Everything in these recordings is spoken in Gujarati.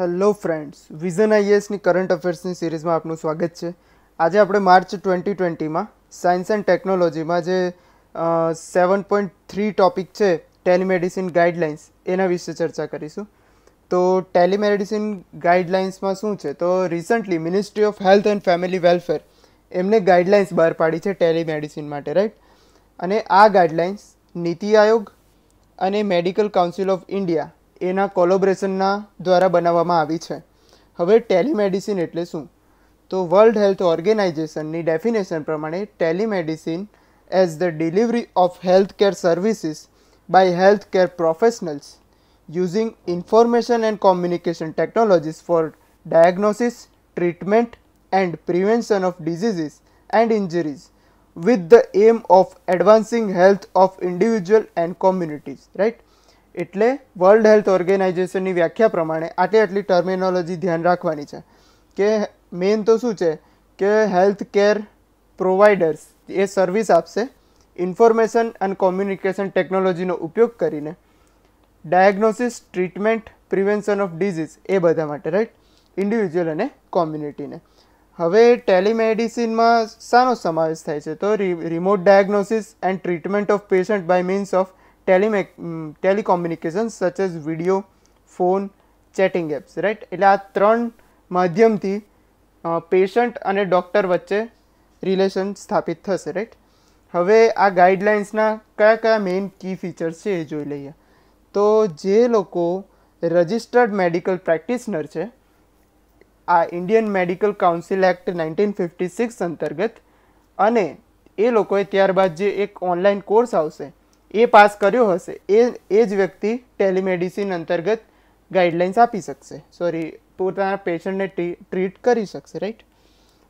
હેલો ફ્રેન્ડ્સ વિઝન આઈએસની કરંટ અફેર્સની સિરીઝમાં આપનું સ્વાગત છે આજે આપણે માર્ચ ટ્વેન્ટી ટ્વેન્ટીમાં સાયન્સ એન્ડ ટેકનોલોજીમાં જે સેવન પોઈન્ટ થ્રી ટોપિક છે ટેલિમેડિસિન ગાઈડલાઇન્સ એના વિશે ચર્ચા કરીશું તો ટેલિમેડિસિન ગાઈડલાઇન્સમાં શું છે તો recently ministry of health and family welfare એમને ગાઈડલાઇન્સ બહાર પાડી છે ટેલિમેડિસિન માટે રાઈટ અને આ ગાઈડલાઇન્સ નીતિ આયોગ અને મેડિકલ કાઉન્સિલ ઓફ ઇન્ડિયા એના કોલોબ્રેશનના દ્વારા બનાવવામાં આવી છે હવે ટેલિમેડિસિન એટલે શું તો વર્લ્ડ હેલ્થ ઓર્ગેનાઇઝેશનની ડેફિનેશન પ્રમાણે telemedicine as the delivery of health care services by health care professionals using information and communication technologies for diagnosis treatment and prevention of diseases and injuries with the aim of advancing health of individual and communities right એટલે વર્લ્ડ હેલ્થ ઓર્ગેનાઇઝેશનની વ્યાખ્યા પ્રમાણે આટલી આટલી ટર્મિનોલોજી ધ્યાન રાખવાની છે કે મેઇન તો શું છે કે હેલ્થ કેર પ્રોવાઈડર્સ એ સર્વિસ આપશે ઇન્ફોર્મેશન અને કોમ્યુનિકેશન ટેકનોલોજીનો ઉપયોગ કરીને diagnosis treatment prevention of disease એ બધા માટે રાઈટ ઇન્ડિવિજ્યુઅલ અને કોમ્યુનિટીને હવે ટેલિમેડિસિનમાં શાનો સમાવેશ થાય છે તો remote diagnosis and treatment of patient by means of telecommunication such as video phone chatting apps right એટલે આ ત્રણ માધ્યમથી પેશન્ટ અને ડૉક્ટર વચ્ચે રિલેશન સ્થાપિત થશે રાઈટ હવે આ ગાઈડલાઇન્સના કયા કયા મેઇન કી ફીચર્સ છે એ જોઈ લઈએ તો જે લોકો રજિસ્ટર્ડ મેડિકલ પ્રેક્ટિશનર છે આ Indian medical council act nineteen fifty six અંતર્ગત અને એ લોકોએ ત્યારબાદ જે એક ઓનલાઈન કોર્સ આવશે એ પાસ કર્યો હશે એ એ જ વ્યક્તિ ટેલિમેડિસિન અંતર્ગત ગાઈડલાઇન્સ આપી શકશે સોરી પોતાના પેશન્ટને ટ્રીટ કરી શકશે રાઈટ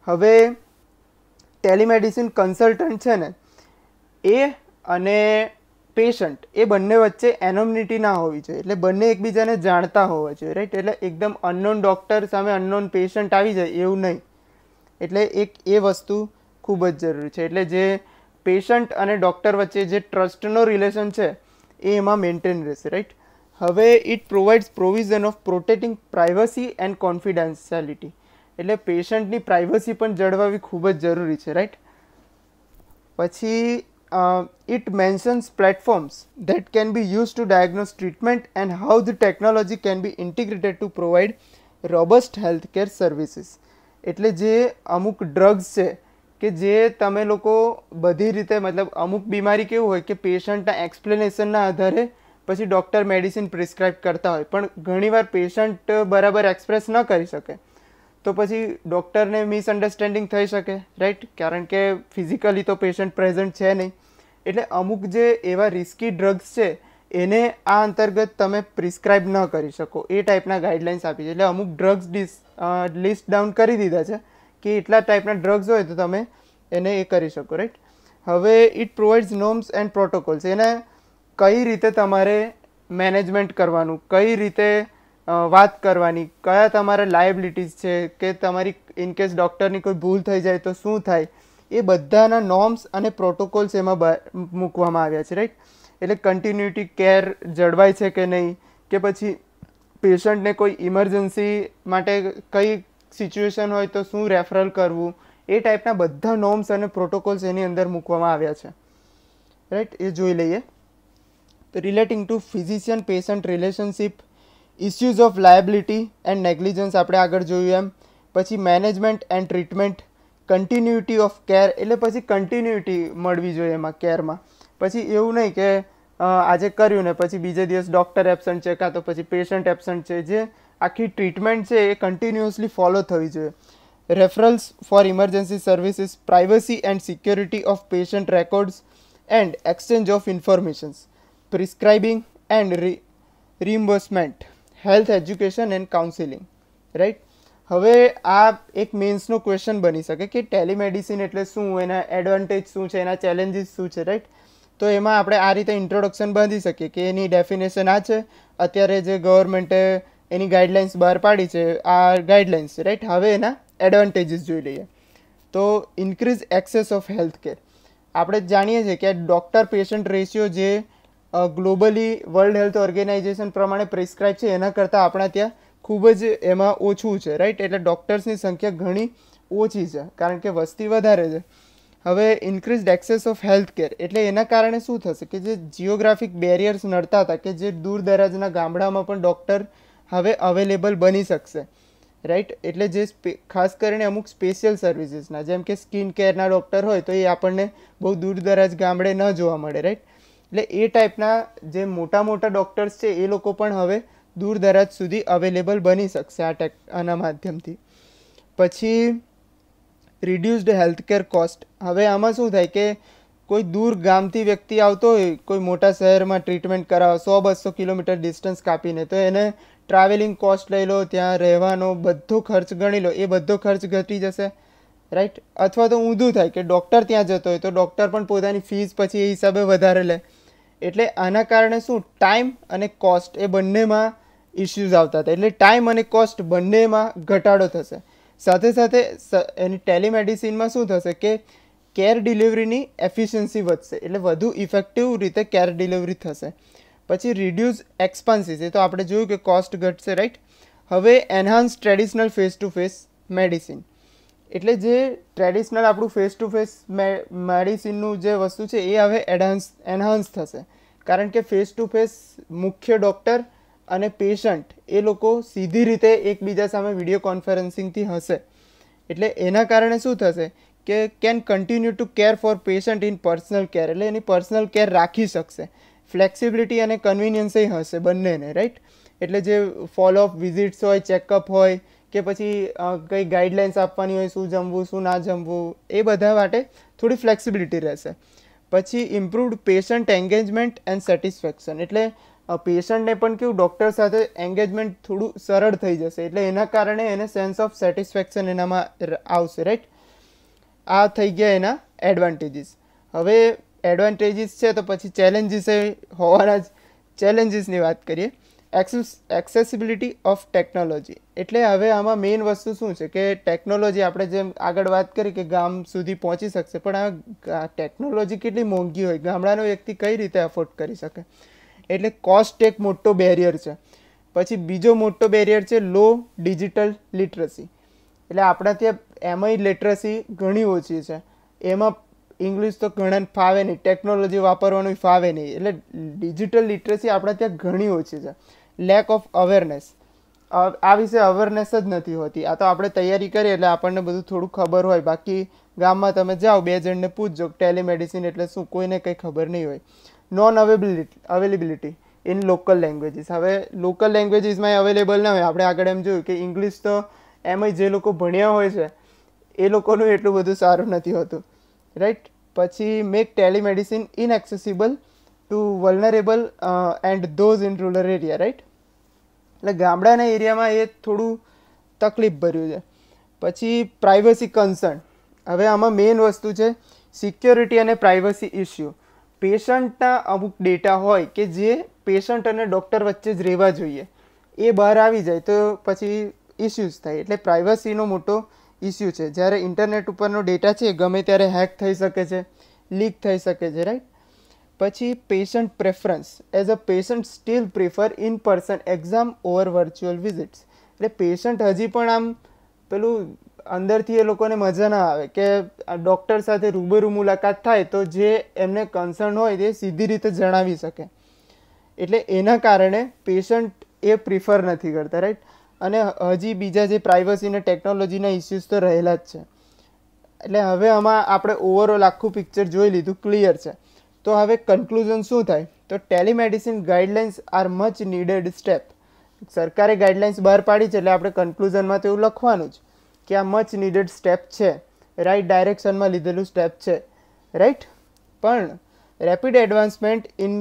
હવે ટેલિમેડિસિન કન્સલ્ટન્ટ છે ને એ અને પેશન્ટ એ બંને વચ્ચે એનોમિનિટી ના હોવી જોઈએ એટલે બંને એકબીજાને જાણતા હોવા જોઈએ રાઈટ એટલે એકદમ અનનોન ડૉક્ટર સામે અનનોન પેશન્ટ આવી જાય એવું નહીં એટલે એક એ વસ્તુ ખૂબ જ જરૂરી છે એટલે જે પેશન્ટ અને ડૉક્ટર વચ્ચે જે ટ્રસ્ટનો રિલેશન છે એ એમાં મેન્ટેન રહેશે રાઈટ હવે it provides provision of protecting privacy and confidentiality એટલે પેશન્ટની પ્રાઇવસી પણ જળવાવી ખૂબ જ જરૂરી છે રાઈટ પછી it mentions platforms that can be use to diagnose treatment and how the technology can be integrated to provide robust health care services એટલે જે અમુક ડ્રગ્સ છે કે જે તમે લોકો બધી રીતે મતલબ અમુક બીમારી કેવું હોય કે પેશન્ટના એક્સપ્લેનેશનના આધારે પછી ડૉક્ટર મેડિસિન પ્રિસ્ક્રાઇબ કરતા હોય પણ ઘણીવાર પેશન્ટ બરાબર એક્સપ્રેસ ન કરી શકે તો પછી ડૉક્ટરને મિસઅન્ડરસ્ટેન્ડિંગ થઈ શકે રાઈટ કારણ કે ફિઝિકલી તો પેશન્ટ પ્રેઝન્ટ છે નહીં એટલે અમુક જે એવા રિસ્કી ડ્રગ્સ છે એને આ અંતર્ગત તમે પ્રિસ્ક્રાઇબ ન કરી શકો એ ટાઈપના ગાઈડલાઇન્સ આપી છે એટલે અમુક ડ્રગ્સ ડિસ લિસ્ટ ડાઉન કરી દીધા છે કે એટલા ટાઈપના ડ્રગ્સ હોય તો તમે એને એ કરી શકો રાઈટ હવે it provides norms and protocols એને કઈ રીતે તમારે મેનેજમેન્ટ કરવાનું કઈ રીતે વાત કરવાની કયા તમારા લાયબિલિટીઝ છે કે તમારી ઇનકેસ ડૉક્ટરની કોઈ ભૂલ થઈ જાય તો શું થાય એ બધાના નોર્મ્સ અને પ્રોટોકોલ્સ એમાં મૂકવામાં આવ્યા છે રાઈટ એટલે કન્ટિન્યુટી કેર જળવાય છે કે નહીં કે પછી પેશન્ટને કોઈ ઇમરજન્સી માટે કઈ સિચ્યુએશન હોય તો શું રેફરલ કરવું એ ટાઈપના બધા નોમ્સ અને પ્રોટોકોલ્સ એની અંદર મૂકવામાં આવ્યા છે રાઈટ એ જોઈ લઈએ તો relating to physician patient relationship issues of liability and negligence આપણે આગળ જોયું એમ પછી management and treatment continuity of care એટલે પછી કન્ટિન્યુટી મળવી જોઈએ એમાં કેરમાં પછી એવું નહીં કે આજે કર્યું ને પછી બીજે દિવસ ડૉક્ટર એબસન્ટ છે કાં તો પછી પેશન્ટ એબસન્ટ છે જે આખી ટ્રીટમેન્ટ છે એ કન્ટિન્યુઅસલી ફોલો થવી જોઈએ referrals for emergency services privacy and security of patient records and exchange of informations prescribing and reimbursement health education and counselling right હવે આ એક મેન્સનો ક્વેશ્ચન બની શકે કે ટેલિમેડિસિન એટલે શું એના એડવાન્ટેજ શું છે એના ચેલેન્જીસ શું છે રાઈટ તો એમાં આપણે આ રીતે ઇન્ટ્રોડક્શન બાંધી શકીએ કે એની ડેફિનેશન આ છે અત્યારે જે ગવર્મેન્ટે એની ગાઈડલાઇન્સ બહાર પાડી છે આ ગાઈડલાઇન્સ રાઈટ હવે એના એડવાન્ટેજીસ જોઈ લઈએ તો increase access of health care આપણે જાણીએ છીએ કે ડૉક્ટર પેશન્ટ રેશિયો જે ગ્લોબલી વર્લ્ડ હેલ્થ ઓર્ગેનાઇઝેશન પ્રમાણે પ્રિસ્ક્રાઇબ છે એના કરતાં આપણા ત્યાં ખૂબ જ એમાં ઓછું છે રાઈટ એટલે ડૉક્ટર્સની સંખ્યા ઘણી ઓછી છે કારણ કે વસ્તી વધારે છે હવે increased access of health care એટલે એના કારણે શું થશે કે જે જિયોગ્રાફિક બેરિયર્સ નડતા હતા કે જે દૂર દરાજના ગામડામાં પણ ડૉક્ટર હવે અવેલેબલ બની શકશે રાઈટ એટલે જે ખાસ કરીને અમુક સ્પેશિયલ સર્વિસીસના જેમ કે સ્કિન કેરના ડૉક્ટર હોય તો એ આપણને બહુ દૂર દરાજ ગામડે ન જોવા મળે રાઈટ એટલે એ ટાઈપના જે મોટા મોટા ડૉક્ટર્સ છે એ લોકો પણ હવે દૂર દરાજ સુધી અવેલેબલ બની શકશે આ ટેક આના માધ્યમથી પછી રિડ્યુઝડ હેલ્થકેર કોસ્ટ હવે આમાં શું થાય કે કોઈ દૂર ગામથી વ્યક્તિ આવતો હોય કોઈ મોટા શહેરમાં ટ્રીટમેન્ટ કરાવો સો બસો કિલોમીટર ડિસ્ટન્સ કાપીને તો એને ટ્રાવેલિંગ કોસ્ટ લઈ લો ત્યાં રહેવાનો બધો ખર્ચ ગણી લો એ બધો ખર્ચ ઘટી જશે રાઈટ અથવા તો ઊંધું થાય કે ડૉક્ટર ત્યાં જતો હોય તો ડૉક્ટર પણ પોતાની ફીસ પછી એ હિસાબે વધારે લે એટલે આના કારણે શું ટાઈમ અને કોસ્ટ એ બંનેમાં ઇસ્યુઝ આવતા હતા એટલે ટાઈમ અને કોસ્ટ બંનેમાં ઘટાડો થશે સાથે સાથે એની ટેલિમેડિસિનમાં શું થશે કે કેર ડિલિવરીની એફિશિયન્સી વધશે એટલે વધુ ઇફેક્ટિવ રીતે કેર ડિલિવરી થશે પછી રિડ્યુસ એક્સપાન્સીસ એ તો આપણે જોયું કે કોસ્ટ ઘટશે રાઈટ હવે enhance traditional face to face medicine એટલે જે ટ્રેડિશનલ આપણું ફેસ ટુ ફેસ મેડિસિનનું જે વસ્તુ છે એ હવે એડહાન્સ એન્હાન્સ થશે કારણ કે ફેસ ટુ ફેસ મુખ્ય ડૉક્ટર અને પેશન્ટ એ લોકો સીધી રીતે એકબીજા સામે વિડીયો કોન્ફરન્સિંગથી હશે એટલે એના કારણે શું થશે કે can continue to care for patient in personal care એટલે એની પર્સનલ કેર રાખી શકશે ફ્લેક્સિબિલિટી અને કન્વિનિયન્સ હશે બંનેને રાઈટ એટલે જે ફોલોઅપ વિઝિટ્સ હોય ચેકઅપ હોય કે પછી કંઈ ગાઈડલાઇન્સ આપવાની હોય શું જમવું શું ના જમવું એ બધા માટે થોડી ફ્લેક્સિબિલિટી રહેશે પછી improved patient engagement and satisfaction એટલે પેશન્ટને પણ કેવું ડૉક્ટર સાથે એન્ગેજમેન્ટ થોડું સરળ થઈ જશે એટલે એના કારણે એને સેન્સ ઓફ સેટિસ્ફેક્શન એનામાં આવશે રાઈટ આ થઈ ગયા એના એડવાન્ટેજીસ હવે એડવાન્ટેજીસ છે તો પછી ચેલેન્જીસ હોવાના જ ચેલેન્જીસની વાત કરીએ એક્સેસ એક્સેસિબિલિટી ઓફ ટેકનોલોજી એટલે હવે આમાં મેઇન વસ્તુ શું છે કે ટેકનોલોજી આપણે જેમ આગળ વાત કરી કે ગામ સુધી પહોંચી શકશે પણ આ ટેકનોલોજી કેટલી મોંઘી હોય ગામડાનો વ્યક્તિ કઈ રીતે અફોર્ડ કરી શકે એટલે કોસ્ટ એક મોટો બેરિયર છે પછી બીજો મોટો બેરિયર છે લો ડિજિટલ લિટરસી એટલે આપણા ત્યાં એમાંય લિટરસી ઘણી ઓછી છે એમાં ઇંગ્લિશ તો ઘણા ફાવે નહીં ટેકનોલોજી વાપરવાનું ફાવે નહીં એટલે ડિજિટલ લિટરસી આપણા ત્યાં ઘણી ઓછી છે લેક ઓફ અવેરનેસ આ વિશે અવેરનેસ જ નથી હોતી આ તો આપણે તૈયારી કરીએ એટલે આપણને બધું થોડું ખબર હોય બાકી ગામમાં તમે જાઓ બે જણને પૂછજો ટેલિમેડિસિન એટલે શું કોઈને કંઈ ખબર નહીં હોય non availability availability in local languages હવે લોકલ લેંગ્વેજીસમાં અવેલેબલ ના હોય આપણે આગળ એમ જોયું કે ઇંગ્લિશ તો એમ જે લોકો ભણ્યા હોય છે એ લોકોનું એટલું બધું સારું નથી હોતું રાઈટ પછી make telemedicine inaccessible to vulnerable and those in rural area right એટલે ગામડાના એરિયામાં એ થોડું તકલીફ ભર્યું છે પછી પ્રાઇવસી કન્સર્ન હવે આમાં મેઇન વસ્તુ છે સિક્યોરિટી અને પ્રાઇવસી ઇસ્યુ પેશન્ટના અમુક ડેટા હોય કે જે પેશન્ટ અને ડૉક્ટર વચ્ચે જ રહેવા જોઈએ એ બહાર આવી જાય તો પછી ઇસ્યુઝ થાય એટલે પ્રાઇવસીનો મોટો ઇસ્યુ છે જ્યારે ઇન્ટરનેટ ઉપરનો ડેટા છે એ ગમે ત્યારે હેક થઈ શકે છે લીક થઈ શકે છે રાઈટ પછી patient preference as a patient still prefer in person exam over virtual visits એટલે પેશન્ટ હજી પણ આમ પેલું અંદરથી એ લોકોને મજા ના આવે કે ડૉક્ટર સાથે રૂબરૂ મુલાકાત થાય તો જે એમને કન્સર્ન હોય તે સીધી રીતે જણાવી શકે એટલે એના કારણે પેશન્ટ એ પ્રિફર નથી કરતા રાઈટ અને હજી બીજા જે પ્રાઇવસી અને ટેકનોલોજીના ઇસ્યુઝ તો રહેલા જ છે એટલે હવે આમાં આપણે ઓવરઓલ આખું પિક્ચર જોઈ લીધું ક્લિયર છે તો હવે કન્ક્લુઝન શું થાય તો telemedicine guidelines are much needed step સરકારે ગાઈડલાઇન્સ બહાર પાડી છે એટલે આપણે કન્ક્લુઝનમાં તો એવું લખવાનું જ કે આ મચ નીડેડ સ્ટેપ છે રાઇટ ડાયરેક્શનમાં લીધેલું સ્ટેપ છે રાઈટ પણ rapid advancement in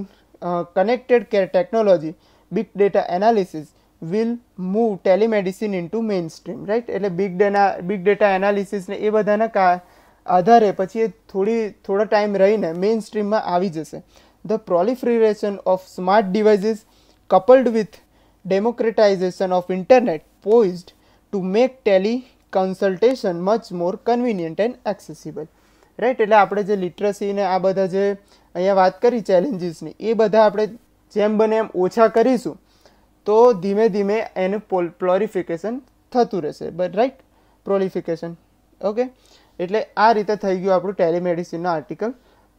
connected care technology big data analysis will move telemedicine into mainstream right એટલે બિગ ડેના બિગ ડેટા એનાલિસિસને એ બધાના કા આધારે પછી એ થોડી થોડો ટાઈમ રહીને મેઇન સ્ટ્રીમમાં આવી જશે the proliferation of smart devices coupled with democratization of internet poised to make teleconsultation much more convenient and accessible right એટલે આપણે જે લિટરસી ને આ બધા જે અહીંયા વાત કરી ચેલેન્જીસની એ બધા આપણે જેમ બને એમ ઓછા કરીશું તો ધીમે ધીમે એનું પોલ પ્લોરિફિકેશન થતું રહેશે બટ રાઈટ પ્રોલિફિકેશન ઓકે એટલે આ રીતે થઈ ગયું આપણું ટેલિમેડિસિનનો આર્ટિકલ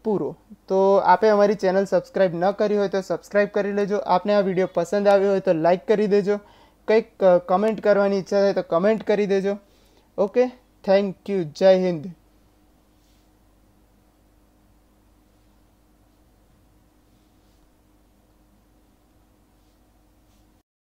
પૂરો તો આપે અમારી ચેનલ સબસ્ક્રાઈબ ન કરી હોય તો સબસ્ક્રાઈબ કરી લેજો આપને આ વિડીયો પસંદ આવ્યો હોય તો લાઈક કરી દેજો કંઈક કમેન્ટ કરવાની ઈચ્છા થાય તો કમેન્ટ કરી દેજો ઓકે થેન્ક યુ જય હિન્દ